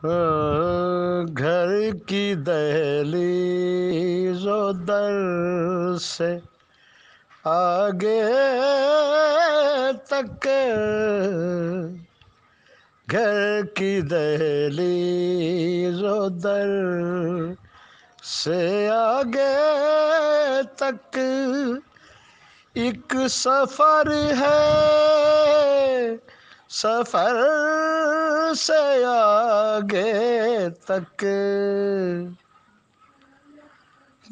घर की दहलीज़ो दर से आगे तक घर की दहलीज़ो दर से आगे तक एक सफर है सफर से आगे तक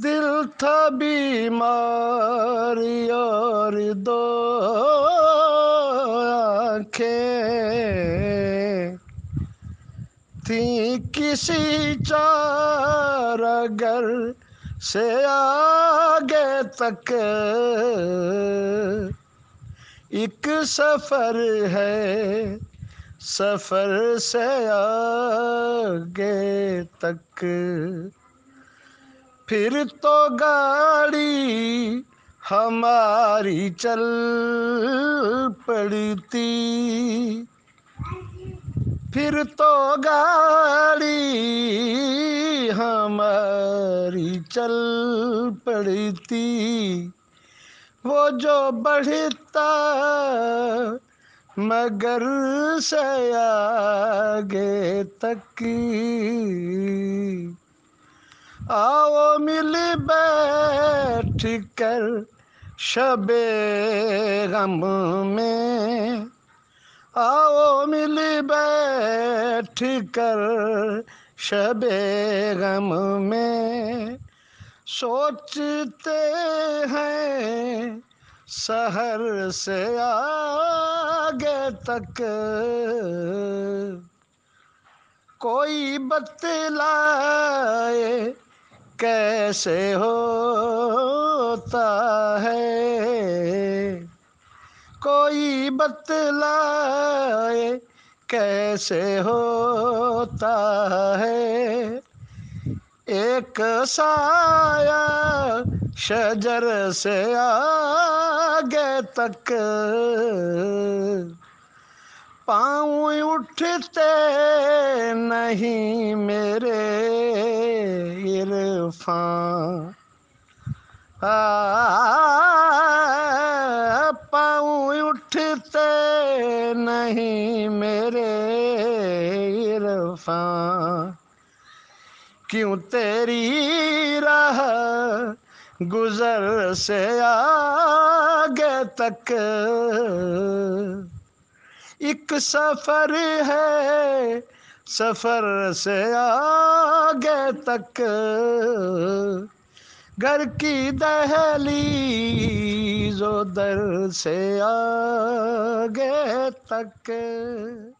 दिल था बीमारी और दो आंखें थी किसी चार अगर से आगे तक एक सफर है सफर से आगे तक फिर तो गाड़ी हमारी चल पड़ती फिर तो गाड़ी हमारी चल पड़ती वो जो बढ़ता मगर सयागे तक आओ मिल बैठ कर शबे गम में आओ मिल बैठ कर शबे गम में सोचते हैं सहर से आ आगे तक कोई बतलाए कैसे होता है कोई बतलाए कैसे होता है एक साया शजर से आगे तक पाँव उठते नहीं मेरे इरफान पाँव उठते नहीं मेरे इरफान क्यों तेरी राह गुजर से आगे तक एक सफर है सफर से आगे तक घर की दहली जो दर से आगे तक